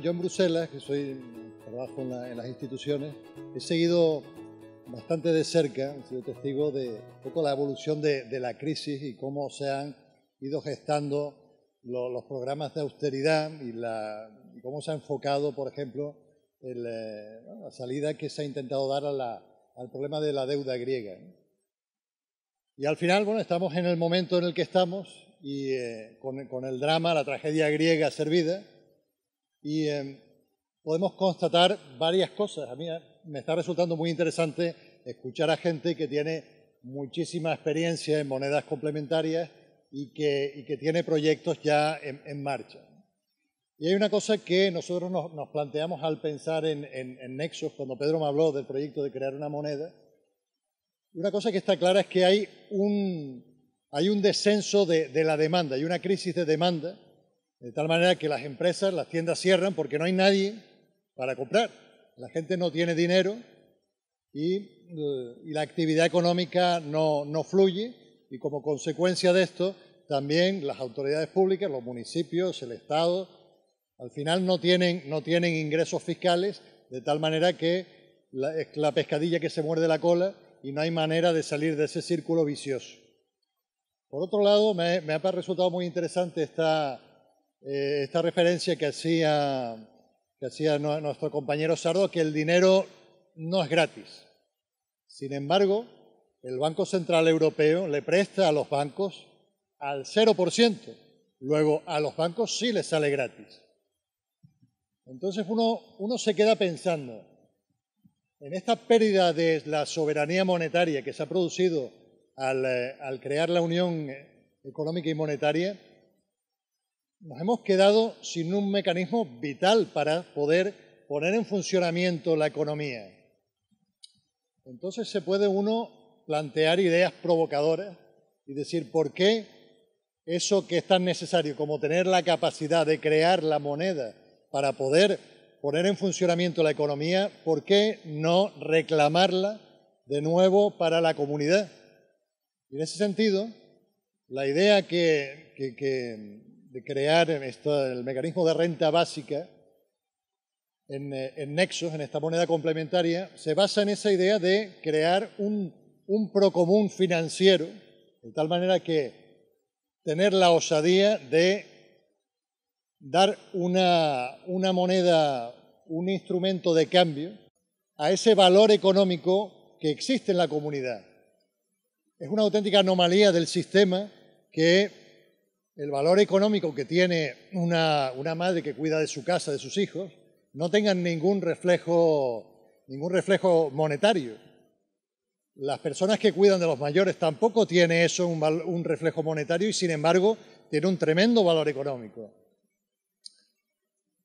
yo en Bruselas, que soy trabajo en, las instituciones, he seguido bastante de cerca, he sido testigo de poco la evolución de, la crisis y cómo se han ido gestando los programas de austeridad y, la, cómo se ha enfocado, por ejemplo, eh, la salida que se ha intentado dar al problema de la deuda griega. Y al final, bueno, estamos en el momento en el que estamos y eh, con, con el drama, la tragedia griega servida y em, podemos constatar varias cosas. A mí eh, me está resultando muy interesante escuchar a gente que tiene muchísima experiencia en monedas complementarias y que, tiene proyectos ya en, marcha. Y hay una cosa que nosotros nos, planteamos al pensar en, en, Nexos, cuando Pedro me habló del proyecto de crear una moneda, una cosa que está clara es que hay un, hay un descenso de, de la demanda, hay una crisis de demanda de tal manera que las empresas, las tiendas cierran porque no hay nadie para comprar. La gente no tiene dinero eh, y, la actividad económica no, no fluye y como consecuencia de esto también las autoridades públicas, los municipios, el Estado, al final no tienen, no tienen ingresos fiscales de tal manera que es la pescadilla que se muerde la cola y no hay manera de salir de ese círculo vicioso. Por otro lado, me, me ha resultado muy interesante esta, eh, esta referencia que hacía, que hacía nuestro compañero Sardo, que el dinero no es gratis. Sin embargo, el Banco Central Europeo le presta a los bancos al 0%, luego a los bancos sí les sale gratis. Entonces uno, uno se queda pensando en esta pérdida de la soberanía monetaria que se ha producido al, eh, al crear la Unión Económica y Monetaria, nos hemos quedado sin un mecanismo vital para poder poner en funcionamiento la economía. Entonces se puede uno plantear ideas provocadoras y decir, ¿por qué eso que es tan necesario como tener la capacidad de crear la moneda para poder poner en funcionamiento la economía, ¿por qué no reclamarla de nuevo para la comunidad? Y en ese sentido, la idea que, que crear el mecanismo de renta básica eh, en, Nexos, en esta moneda complementaria, se basa en esa idea de crear un, procomún financiero, de tal manera que tener la osadía de dar una moneda, un instrumento de cambio a ese valor económico que existe en la comunidad. Es una auténtica anomalía del sistema que el valor económico que tiene una, una, madre que cuida de su casa, de sus hijos, no tengan ningún reflejo, ningún reflejo monetario. Las personas que cuidan de los mayores tampoco tiene eso un, reflejo monetario y sin embargo tiene un tremendo valor económico.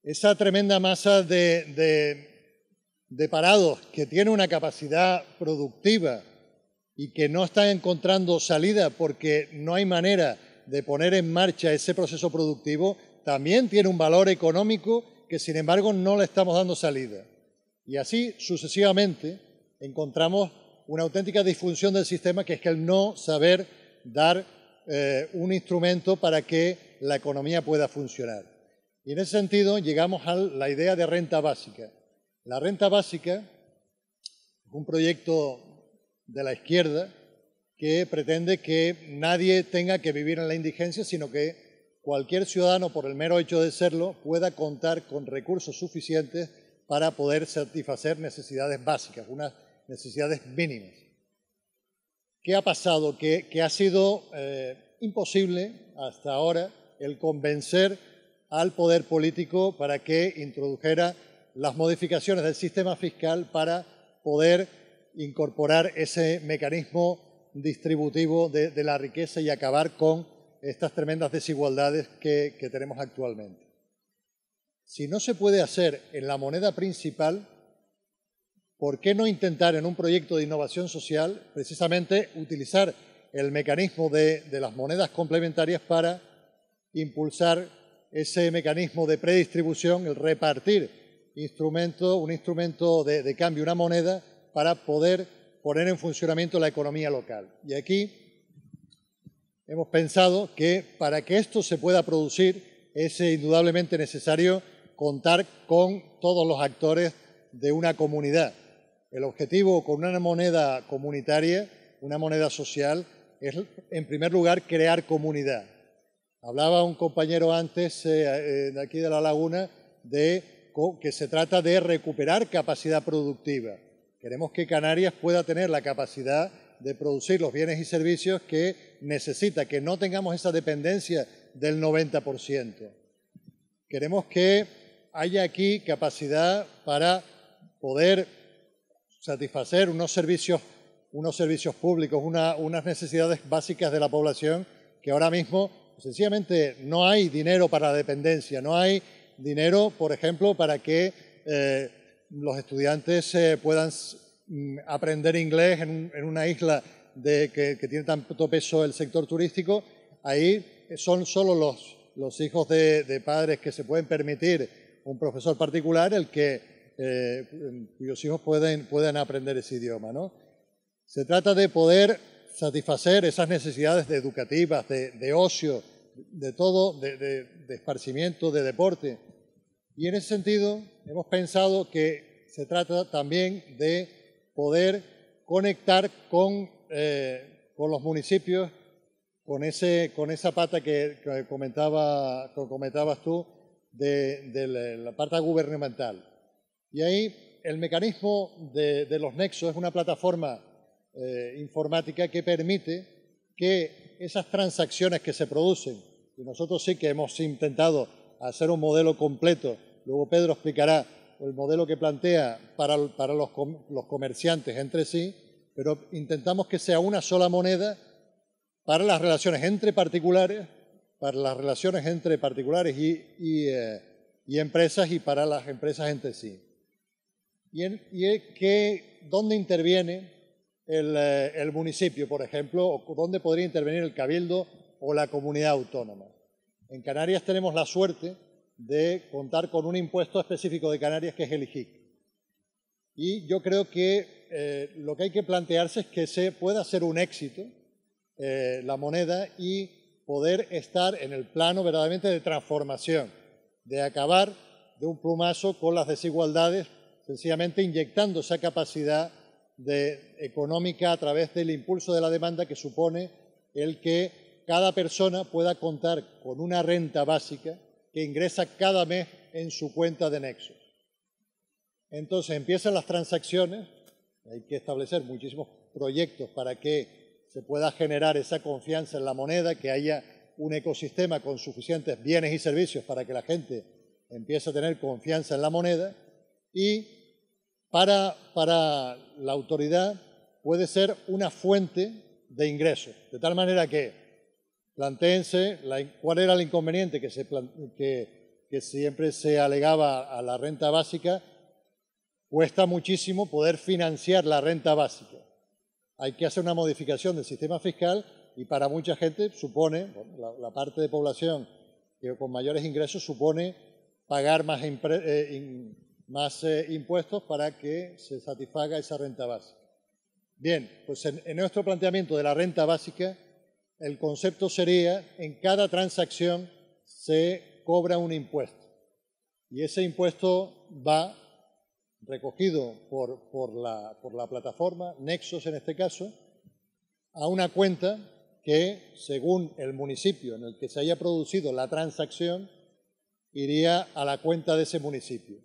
Esa tremenda masa de, de, parados que tiene una capacidad productiva y que no están encontrando salida porque no hay manera de poner en marcha ese proceso productivo también tiene un valor económico que sin embargo no le estamos dando salida. Y así sucesivamente encontramos una auténtica disfunción del sistema que es que el no saber dar eh, un instrumento para que la economía pueda funcionar. Y en ese sentido llegamos a la idea de renta básica. La renta básica es un proyecto de la izquierda que pretende que nadie tenga que vivir en la indigencia, sino que cualquier ciudadano, por el mero hecho de serlo, pueda contar con recursos suficientes para poder satisfacer necesidades básicas, unas necesidades mínimas. ¿Qué ha pasado? Que, ha sido eh, imposible hasta ahora el convencer al poder político para que introdujera las modificaciones del sistema fiscal para poder incorporar ese mecanismo distributivo de, la riqueza y acabar con estas tremendas desigualdades que, tenemos actualmente. Si no se puede hacer en la moneda principal, ¿por qué no intentar en un proyecto de innovación social precisamente utilizar el mecanismo de, las monedas complementarias para impulsar ese mecanismo de predistribución, el repartir instrumento, un instrumento de, de cambio, una moneda, para poder poner en funcionamiento la economía local. Y aquí hemos pensado que para que esto se pueda producir es indudablemente necesario contar con todos los actores de una comunidad. El objetivo con una moneda comunitaria, una moneda social, es en primer lugar crear comunidad. Hablaba un compañero antes eh, eh, de aquí de la laguna de que se trata de recuperar capacidad productiva. Queremos que Canarias pueda tener la capacidad de producir los bienes y servicios que necesita, que no tengamos esa dependencia del 90%. Queremos que haya aquí capacidad para poder satisfacer unos servicios, unos servicios públicos, unas necesidades básicas de la población que ahora mismo sencillamente no hay dinero para la dependencia, no hay dinero, por ejemplo, para que eh, los estudiantes eh, puedan mm, aprender inglés en, una isla que, tiene tanto peso el sector turístico, ahí eh, son solo los, hijos de, padres que se pueden permitir un profesor particular el que eh, cuyos hijos pueden, aprender ese idioma. ¿no? Se trata de poder satisfacer esas necesidades educativas, de, ocio, de todo, de, esparcimiento, de deporte. Y en ese sentido, hemos pensado que se trata también de poder conectar con, eh, con los municipios, con, ese, con esa pata que, comentaba, comentabas tú, de, la, pata parte gubernamental. Y ahí el mecanismo de, los nexos es una plataforma eh, informática que permite que esas transacciones que se producen, y nosotros sí que hemos intentado a un modelo completo. Luego Pedro explicará el modelo que plantea para, los, comerciantes entre sí, pero intentamos que sea una sola moneda para las relaciones entre particulares, para las relaciones entre particulares y, eh, empresas y para las empresas entre sí. ¿Y, dónde interviene el, eh, el municipio, por ejemplo, o dónde podría intervenir el cabildo o la comunidad autónoma? En Canarias tenemos la suerte de contar con un impuesto específico de Canarias que es el IGIC. Y yo creo que eh, lo que hay que plantearse es que se pueda hacer un éxito eh, la moneda y poder estar en el plano verdaderamente de transformación, de acabar de un plumazo con las desigualdades, sencillamente inyectando esa capacidad económica a través del impulso de la demanda que supone el que cada persona pueda contar con una renta básica que ingresa cada mes en su cuenta de nexo. Entonces empiezan las transacciones, hay que establecer muchísimos proyectos para que se pueda generar esa confianza en la moneda, que haya un ecosistema con suficientes bienes y servicios para que la gente empiece a tener confianza en la moneda y para, para la autoridad puede ser una fuente de ingresos, de tal manera que Plantéense cuál era el inconveniente que, siempre se alegaba a la renta básica. Cuesta muchísimo poder financiar la renta básica. Hay que hacer una modificación del sistema fiscal y para mucha gente supone, la, parte de población que con mayores ingresos supone pagar más, eh, eh, impuestos para que se satisfaga esa renta básica. Bien, pues en nuestro planteamiento de la renta básica el concepto sería, en cada transacción se cobra un impuesto y ese impuesto va recogido por, por, la, por la plataforma, Nexos en este caso, a una cuenta que, según el municipio en el que se haya producido la transacción, iría a la cuenta de ese municipio.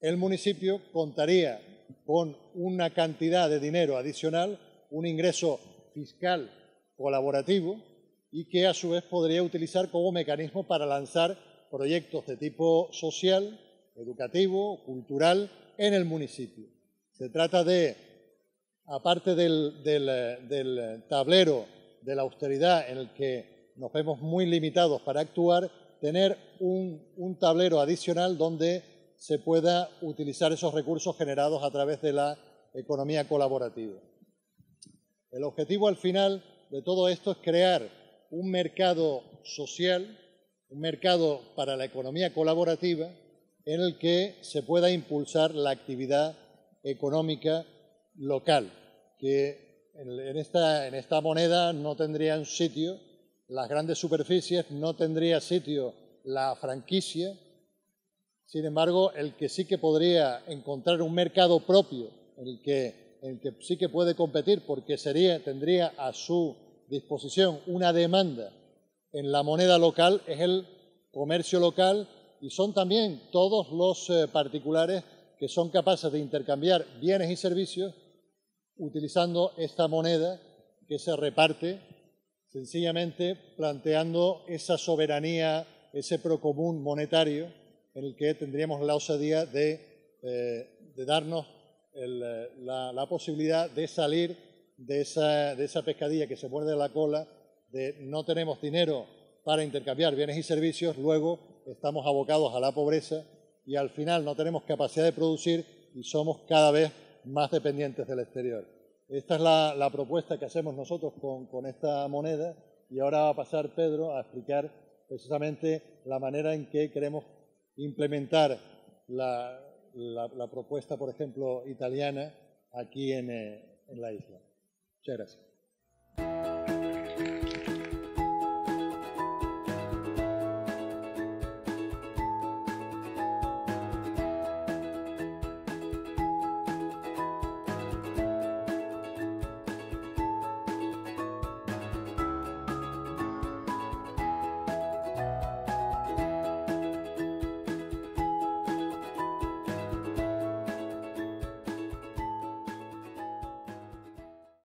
El municipio contaría con una cantidad de dinero adicional, un ingreso fiscal colaborativo y que a su vez podría utilizar como mecanismo para lanzar proyectos de tipo social, educativo, cultural en el municipio. Se trata de, aparte del, tablero de la austeridad en el que nos vemos muy limitados para actuar, tener un, un tablero adicional donde se pueda utilizar esos recursos generados a través de la economía colaborativa. El objetivo al final de todo esto es crear un mercado social, un mercado para la economía colaborativa, en el que se pueda impulsar la actividad económica local, que en esta, en esta moneda no tendrían sitio las grandes superficies, no tendría sitio la franquicia, sin embargo, el que sí que podría encontrar un mercado propio, el que el que sí que puede competir porque sería, tendría a su disposición una demanda en la moneda local, es el comercio local y son también todos los eh, particulares que son capaces de intercambiar bienes y servicios utilizando esta moneda que se reparte sencillamente planteando esa soberanía, ese procomún monetario en el que tendríamos la osadía de, eh, de darnos eh, la, la, posibilidad de salir de esa, de esa pescadilla que se muerde la cola, de no tenemos dinero para intercambiar bienes y servicios, luego estamos abocados a la pobreza y al final no tenemos capacidad de producir y somos cada vez más dependientes del exterior. Esta es la, la propuesta que hacemos nosotros con, con esta moneda y ahora va a pasar Pedro a explicar precisamente la manera en que queremos implementar la, la, propuesta, por ejemplo, italiana aquí en, eh, en la isla. Muchas gracias.